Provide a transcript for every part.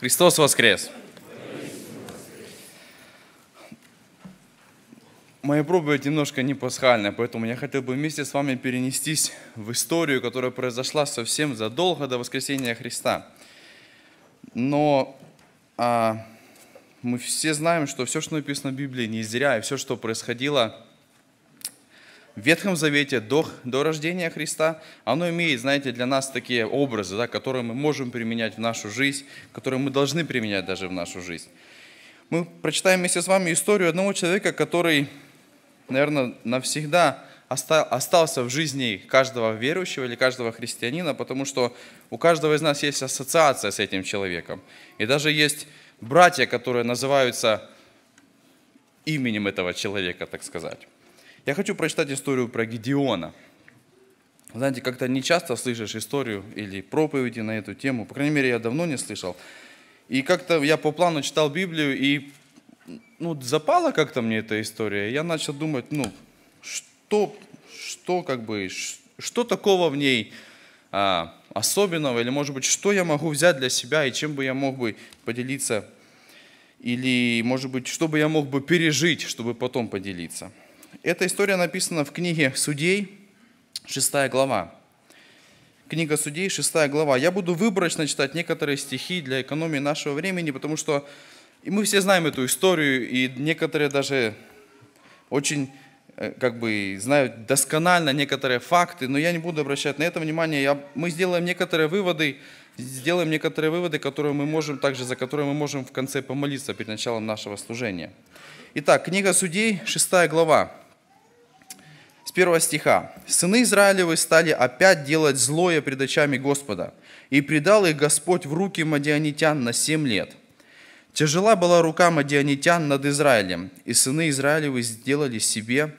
Христос воскрес! Моя проповедь немножко не пасхальная, поэтому я хотел бы вместе с вами перенестись в историю, которая произошла совсем задолго до воскресения Христа. Но а, мы все знаем, что все, что написано в Библии, не зря, и все, что происходило в Ветхом Завете до, до рождения Христа, оно имеет, знаете, для нас такие образы, да, которые мы можем применять в нашу жизнь, которые мы должны применять даже в нашу жизнь. Мы прочитаем вместе с вами историю одного человека, который, наверное, навсегда остался в жизни каждого верующего или каждого христианина, потому что у каждого из нас есть ассоциация с этим человеком. И даже есть братья, которые называются именем этого человека, так сказать. Я хочу прочитать историю про Гедеона. Знаете, как-то не часто слышишь историю или проповеди на эту тему. По крайней мере, я давно не слышал. И как-то я по плану читал Библию, и ну, запала как-то мне эта история. Я начал думать, ну, что, что как бы, что такого в ней а, особенного, или, может быть, что я могу взять для себя, и чем бы я мог бы поделиться, или, может быть, что бы я мог бы пережить, чтобы потом поделиться. Эта история написана в книге «Судей», 6 глава. Книга «Судей», 6 глава. Я буду выборочно читать некоторые стихи для экономии нашего времени, потому что и мы все знаем эту историю, и некоторые даже очень э, как бы знают досконально некоторые факты, но я не буду обращать на это внимание. Я, мы сделаем некоторые выводы, сделаем некоторые выводы, которые мы можем также, за которые мы можем в конце помолиться перед началом нашего служения. Итак, книга Судей, 6 глава, с 1 стиха. «Сыны Израилевы стали опять делать злое пред очами Господа, и предал их Господь в руки мадианитян на семь лет. Тяжела была рука мадианитян над Израилем, и сыны Израилевы сделали себе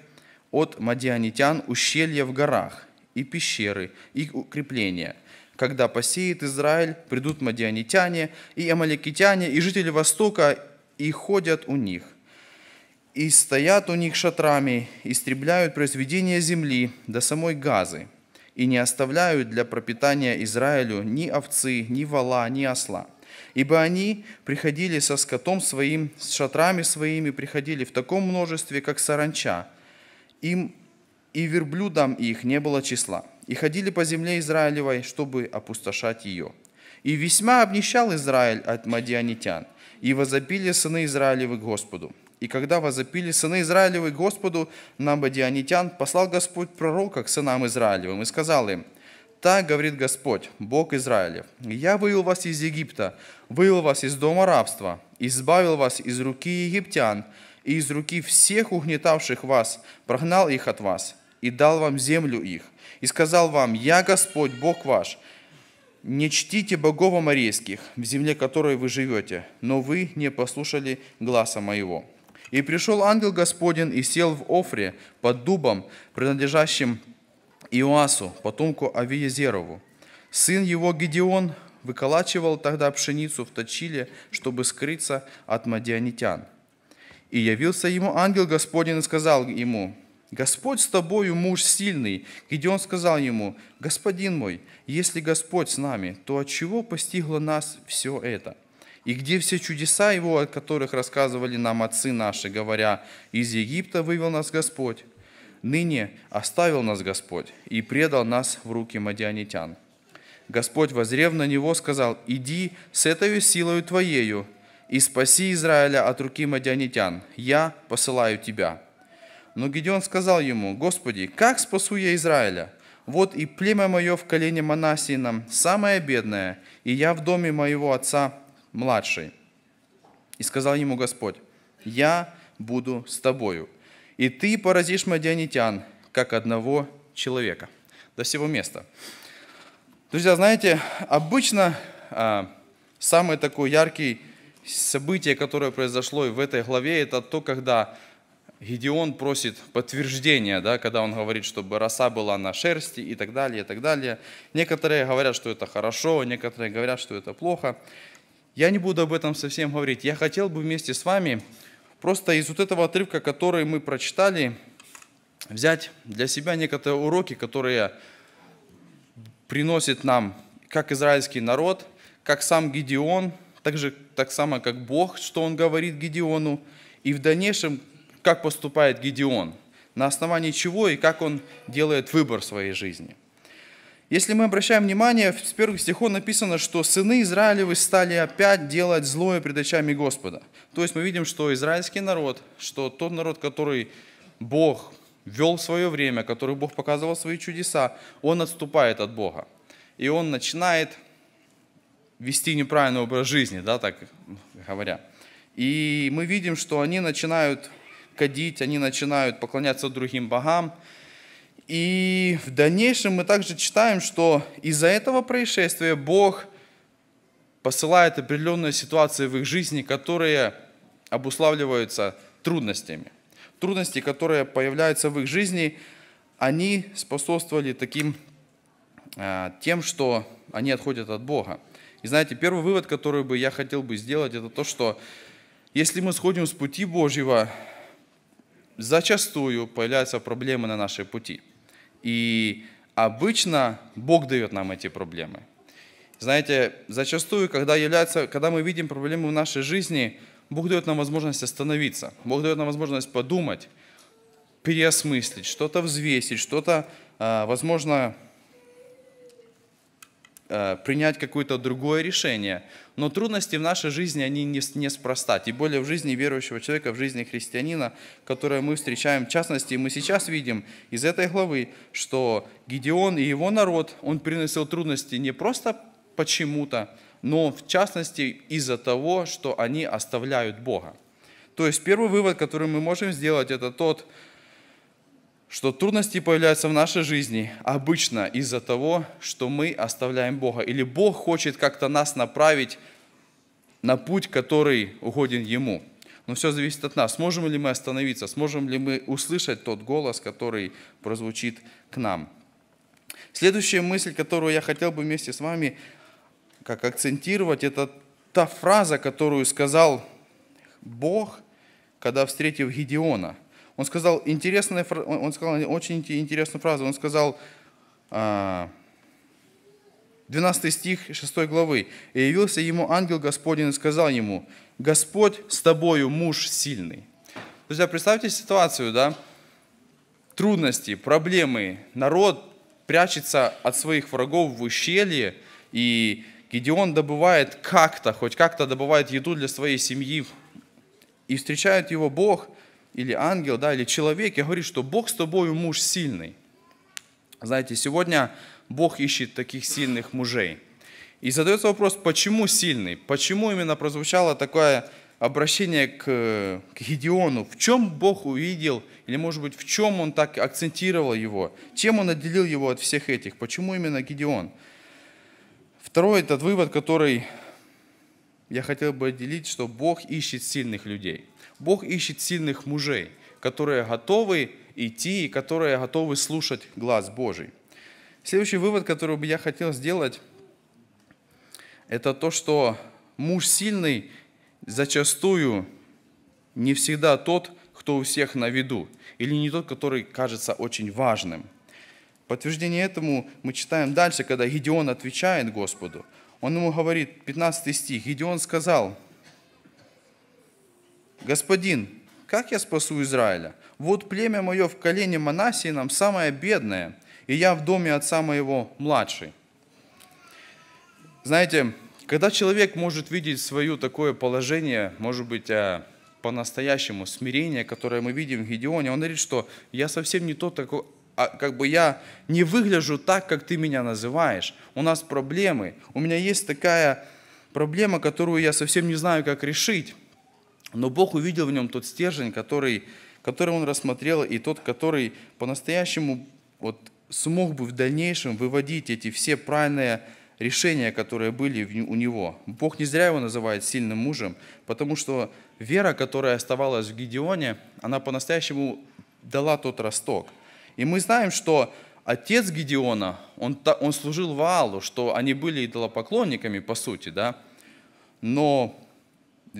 от мадианитян ущелья в горах, и пещеры, и укрепления. Когда посеет Израиль, придут мадианитяне и амаликитяне, и жители Востока, и ходят у них и стоят у них шатрами, истребляют произведения земли до самой Газы, и не оставляют для пропитания Израилю ни овцы, ни вала, ни осла. Ибо они приходили со скотом своим, с шатрами своими, приходили в таком множестве, как саранча. Им и верблюдам их не было числа. И ходили по земле Израилевой, чтобы опустошать ее. И весьма обнищал Израиль от мадианитян, и возопили сыны Израилевы к Господу. И когда возопили сыны Израилевы Господу на Бадианитян, послал Господь пророка к сынам Израилевым и сказал им, «Так говорит Господь, Бог Израилев, я вывел вас из Египта, вывел вас из дома рабства, избавил вас из руки египтян и из руки всех угнетавших вас, прогнал их от вас и дал вам землю их, и сказал вам, «Я Господь, Бог ваш, не чтите богов аморейских, в земле которой вы живете, но вы не послушали гласа моего». И пришел ангел Господень и сел в Офре под дубом, принадлежащим Иоасу, потомку Авиезерову. Сын его Гедеон выколачивал тогда пшеницу в точиле, чтобы скрыться от мадианитян. И явился ему ангел Господень и сказал ему, «Господь с тобою, муж сильный». Гедеон сказал ему, «Господин мой, если Господь с нами, то от чего постигло нас все это?» и где все чудеса его, о которых рассказывали нам отцы наши, говоря, из Египта вывел нас Господь, ныне оставил нас Господь и предал нас в руки мадианитян. Господь, возрев на него, сказал, иди с этой силою твоею и спаси Израиля от руки мадианитян, я посылаю тебя». Но Гедеон сказал ему, «Господи, как спасу я Израиля? Вот и племя мое в колене Манасином, самое бедное, и я в доме моего отца младший. И сказал ему Господь, «Я буду с тобою, и ты поразишь мадианитян, как одного человека». До всего места. Друзья, знаете, обычно а, самый такой яркий событие, которое произошло в этой главе, это то, когда Гедеон просит подтверждения, да, когда он говорит, чтобы роса была на шерсти и так далее, и так далее. Некоторые говорят, что это хорошо, некоторые говорят, что это плохо. Я не буду об этом совсем говорить. Я хотел бы вместе с вами просто из вот этого отрывка, который мы прочитали, взять для себя некоторые уроки, которые приносит нам как израильский народ, как сам Гедеон, так, же, так само как Бог, что он говорит Гедеону, и в дальнейшем, как поступает Гедеон, на основании чего и как он делает выбор в своей жизни. Если мы обращаем внимание, с первых стихов написано, что сыны Израилевы стали опять делать злое пред очами Господа. То есть мы видим, что израильский народ, что тот народ, который Бог вел в свое время, который Бог показывал свои чудеса, он отступает от Бога. И он начинает вести неправильный образ жизни, да, так говоря. И мы видим, что они начинают кадить, они начинают поклоняться другим богам, и в дальнейшем мы также читаем, что из-за этого происшествия Бог посылает определенные ситуации в их жизни, которые обуславливаются трудностями. Трудности, которые появляются в их жизни, они способствовали таким а, тем, что они отходят от Бога. И знаете, первый вывод, который бы я хотел бы сделать, это то, что если мы сходим с пути Божьего, зачастую появляются проблемы на нашей пути – и обычно Бог дает нам эти проблемы. Знаете, зачастую, когда, является, когда мы видим проблемы в нашей жизни, Бог дает нам возможность остановиться, Бог дает нам возможность подумать, переосмыслить, что-то взвесить, что-то, а, возможно, Э, принять какое-то другое решение. Но трудности в нашей жизни, они не, неспроста. Тем более в жизни верующего человека, в жизни христианина, которое мы встречаем. В частности, мы сейчас видим из этой главы, что Гедеон и его народ, он приносил трудности не просто почему-то, но в частности из-за того, что они оставляют Бога. То есть первый вывод, который мы можем сделать, это тот, что трудности появляются в нашей жизни обычно из-за того, что мы оставляем Бога. Или Бог хочет как-то нас направить на путь, который угоден Ему. Но все зависит от нас. Сможем ли мы остановиться? Сможем ли мы услышать тот голос, который прозвучит к нам? Следующая мысль, которую я хотел бы вместе с вами как акцентировать, это та фраза, которую сказал Бог, когда встретил Гедеона – он сказал, интересная, он сказал очень интересную фразу. Он сказал, 12 а, стих 6 главы. «И явился ему ангел Господень и сказал ему, Господь с тобою, муж сильный». Друзья, а представьте ситуацию, да? Трудности, проблемы. Народ прячется от своих врагов в ущелье, и Гедеон добывает как-то, хоть как-то добывает еду для своей семьи. И встречает его Бог – или ангел, да, или человек, и говорит, что Бог с тобою муж сильный. Знаете, сегодня Бог ищет таких сильных мужей. И задается вопрос, почему сильный? Почему именно прозвучало такое обращение к, к Гедеону? В чем Бог увидел, или, может быть, в чем Он так акцентировал его? Чем Он отделил его от всех этих? Почему именно Гедеон? Второй этот вывод, который я хотел бы отделить, что Бог ищет сильных людей. Бог ищет сильных мужей, которые готовы идти и которые готовы слушать глаз Божий. Следующий вывод, который бы я хотел сделать, это то, что муж сильный зачастую не всегда тот, кто у всех на виду, или не тот, который кажется очень важным. Подтверждение этому мы читаем дальше, когда Гедеон отвечает Господу. Он ему говорит, 15 стих, Гедеон сказал – «Господин, как я спасу Израиля? Вот племя мое в колене нам самое бедное, и я в доме отца моего младший». Знаете, когда человек может видеть свое такое положение, может быть, а, по-настоящему смирение, которое мы видим в Гедеоне, он говорит, что я совсем не тот такой, а как бы я не выгляжу так, как ты меня называешь. У нас проблемы. У меня есть такая проблема, которую я совсем не знаю, как решить. Но Бог увидел в нем тот стержень, который, который он рассмотрел, и тот, который по-настоящему вот, смог бы в дальнейшем выводить эти все правильные решения, которые были у него. Бог не зря его называет сильным мужем, потому что вера, которая оставалась в Гедеоне, она по-настоящему дала тот росток. И мы знаем, что отец Гедеона, он, он служил Ваалу, что они были идолопоклонниками, по сути, да, но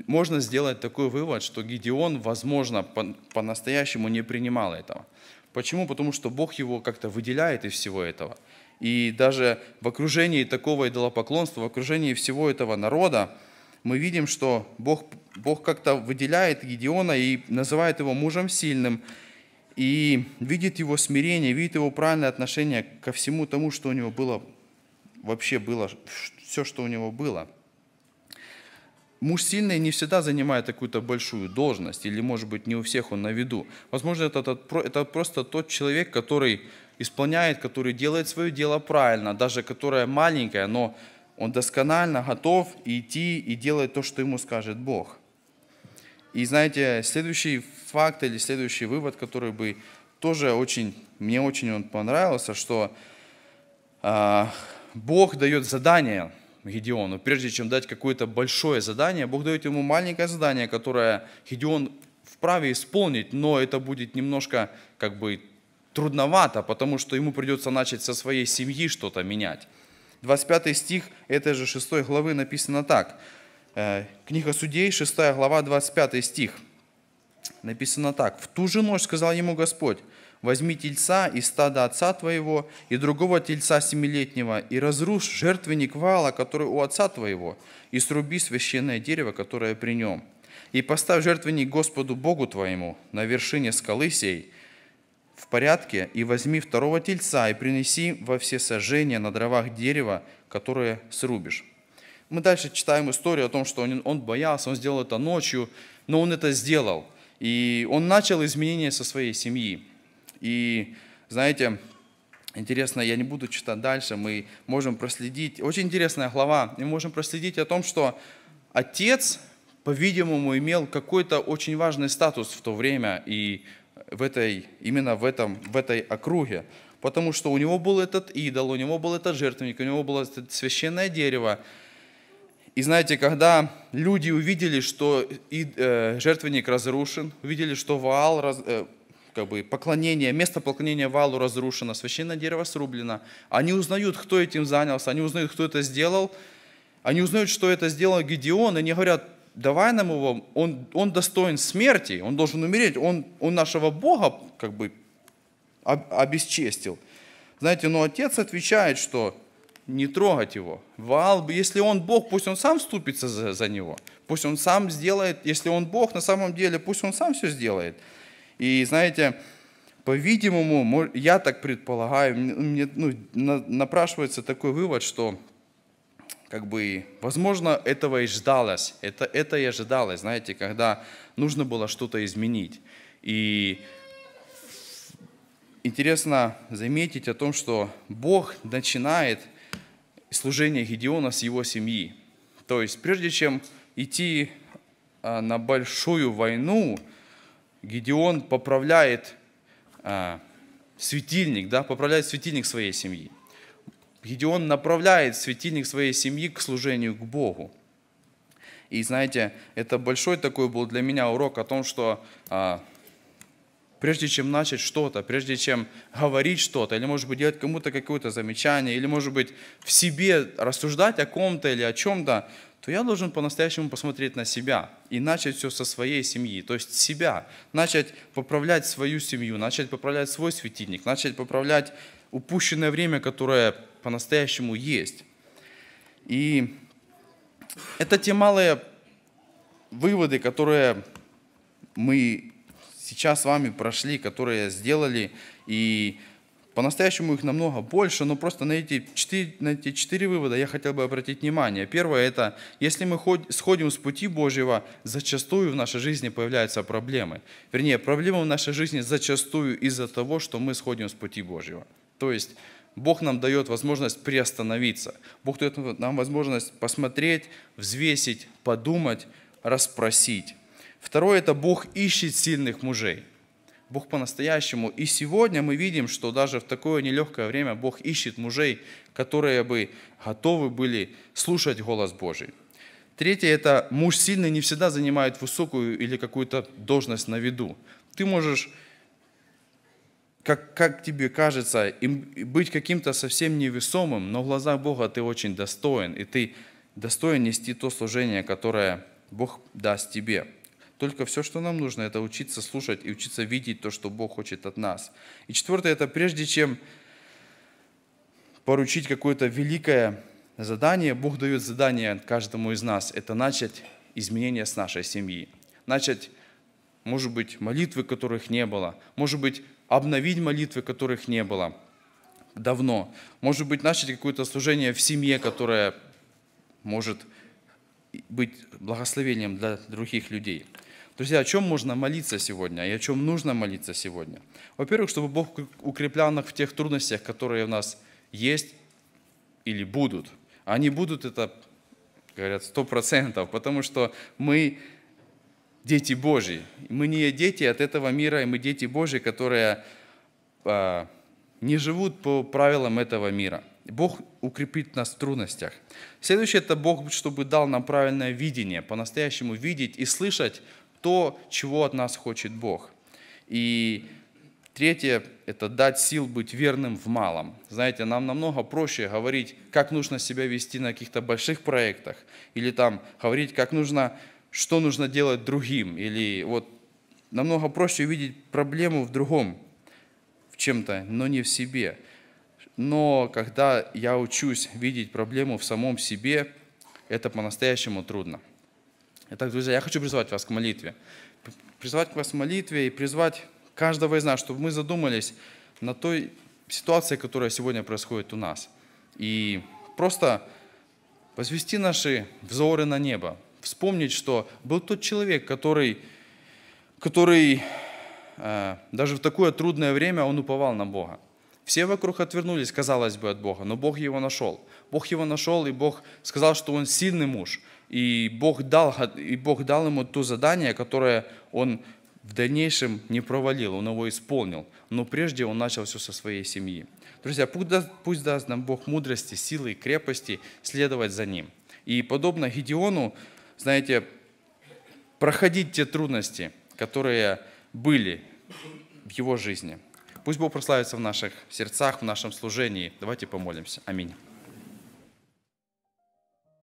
можно сделать такой вывод, что Гедеон, возможно, по-настоящему не принимал этого. Почему? Потому что Бог его как-то выделяет из всего этого. И даже в окружении такого идолопоклонства, в окружении всего этого народа, мы видим, что Бог, Бог как-то выделяет Гедеона и называет его мужем сильным, и видит его смирение, видит его правильное отношение ко всему тому, что у него было, вообще было, все, что у него было – Муж сильный не всегда занимает какую-то большую должность, или, может быть, не у всех он на виду. Возможно, это, это, это просто тот человек, который исполняет, который делает свое дело правильно, даже которое маленькое, но он досконально готов идти и делать то, что ему скажет Бог. И знаете, следующий факт или следующий вывод, который бы тоже очень, мне очень он понравился, что э, Бог дает задание – Гедеону. Прежде чем дать какое-то большое задание, Бог дает ему маленькое задание, которое Гедеон вправе исполнить, но это будет немножко как бы трудновато, потому что ему придется начать со своей семьи что-то менять. 25 стих этой же 6 главы написано так. Э, книга Судей, 6 глава, 25 стих. Написано так. «В ту же ночь сказал ему Господь, возьми тельца из стада отца твоего и другого тельца семилетнего, и разрушь жертвенник вала, который у отца твоего, и сруби священное дерево, которое при нем. И поставь жертвенник Господу Богу твоему на вершине скалы сей, в порядке, и возьми второго тельца, и принеси во все сожжения на дровах дерева, которое срубишь. Мы дальше читаем историю о том, что он, он боялся, он сделал это ночью, но он это сделал. И он начал изменения со своей семьи. И знаете, интересно, я не буду читать дальше, мы можем проследить, очень интересная глава, мы можем проследить о том, что отец, по-видимому, имел какой-то очень важный статус в то время и в этой, именно в, этом, в этой округе. Потому что у него был этот идол, у него был этот жертвенник, у него было это священное дерево. И знаете, когда люди увидели, что э, жертвенник разрушен, увидели, что Ваал раз, э, как бы поклонение, место поклонения валу разрушено, священное дерево срублено. Они узнают, кто этим занялся, они узнают, кто это сделал, они узнают, что это сделал Гедеон, и они говорят, давай нам его, он, он достоин смерти, он должен умереть, он, он нашего Бога как бы обесчестил. Знаете, но отец отвечает, что не трогать его. Ваал, если он Бог, пусть он сам вступится за, за него. Пусть он сам сделает, если он Бог, на самом деле, пусть он сам все сделает. И знаете, по-видимому, я так предполагаю, мне ну, напрашивается такой вывод, что как бы, возможно, этого и ждалось. Это, это и ожидалось, знаете, когда нужно было что-то изменить. И интересно заметить о том, что Бог начинает служение Гедеона с его семьи. То есть прежде чем идти а, на большую войну, Гедеон поправляет а, светильник, да, поправляет светильник своей семьи. Гедеон направляет светильник своей семьи к служению к Богу. И знаете, это большой такой был для меня урок о том, что а, прежде чем начать что-то, прежде чем говорить что-то, или, может быть, делать кому-то какое-то замечание, или, может быть, в себе рассуждать о ком-то или о чем-то, то я должен по-настоящему посмотреть на себя и начать все со своей семьи, то есть себя, начать поправлять свою семью, начать поправлять свой светильник, начать поправлять упущенное время, которое по-настоящему есть. И это те малые выводы, которые мы сейчас с вами прошли, которые сделали, и по-настоящему их намного больше, но просто на эти, четыре, на эти четыре вывода я хотел бы обратить внимание. Первое – это если мы сходим с пути Божьего, зачастую в нашей жизни появляются проблемы. Вернее, проблемы в нашей жизни зачастую из-за того, что мы сходим с пути Божьего. То есть Бог нам дает возможность приостановиться. Бог дает нам возможность посмотреть, взвесить, подумать, расспросить. Второе – это Бог ищет сильных мужей. Бог по-настоящему. И сегодня мы видим, что даже в такое нелегкое время Бог ищет мужей, которые бы готовы были слушать голос Божий. Третье – это муж сильный не всегда занимает высокую или какую-то должность на виду. Ты можешь, как, как тебе кажется, быть каким-то совсем невесомым, но в глазах Бога ты очень достоин, и ты достоин нести то служение, которое Бог даст тебе – только все, что нам нужно, это учиться слушать и учиться видеть то, что Бог хочет от нас. И четвертое, это прежде чем поручить какое-то великое задание, Бог дает задание каждому из нас. Это начать изменения с нашей семьи. Начать, может быть, молитвы, которых не было. Может быть, обновить молитвы, которых не было давно. Может быть, начать какое-то служение в семье, которое может быть благословением для других людей. Друзья, о чем можно молиться сегодня и о чем нужно молиться сегодня? Во-первых, чтобы Бог укреплял нас в тех трудностях, которые у нас есть или будут. Они будут, это, говорят, сто процентов, потому что мы дети Божьи. Мы не дети от этого мира, и мы дети Божьи, которые а, не живут по правилам этого мира. Бог укрепит нас в трудностях. Следующее – это Бог, чтобы дал нам правильное видение, по-настоящему видеть и слышать то, чего от нас хочет Бог. И третье – это дать сил быть верным в малом. Знаете, нам намного проще говорить, как нужно себя вести на каких-то больших проектах, или там говорить, как нужно, что нужно делать другим, или вот намного проще увидеть проблему в другом, в чем-то, но не в себе. Но когда я учусь видеть проблему в самом себе, это по-настоящему трудно. Итак, друзья, я хочу призвать вас к молитве. Призвать вас к молитве и призвать каждого из нас, чтобы мы задумались на той ситуации, которая сегодня происходит у нас. И просто возвести наши взоры на небо, вспомнить, что был тот человек, который, который э, даже в такое трудное время он уповал на Бога. Все вокруг отвернулись, казалось бы, от Бога, но Бог его нашел. Бог его нашел, и Бог сказал, что он сильный муж. И Бог дал, и Бог дал ему то задание, которое он в дальнейшем не провалил, он его исполнил. Но прежде он начал все со своей семьи. Друзья, пусть даст, пусть даст нам Бог мудрости, силы и крепости следовать за ним. И подобно Гедеону, знаете, проходить те трудности, которые были в его жизни – Пусть Бог прославится в наших сердцах, в нашем служении. Давайте помолимся. Аминь.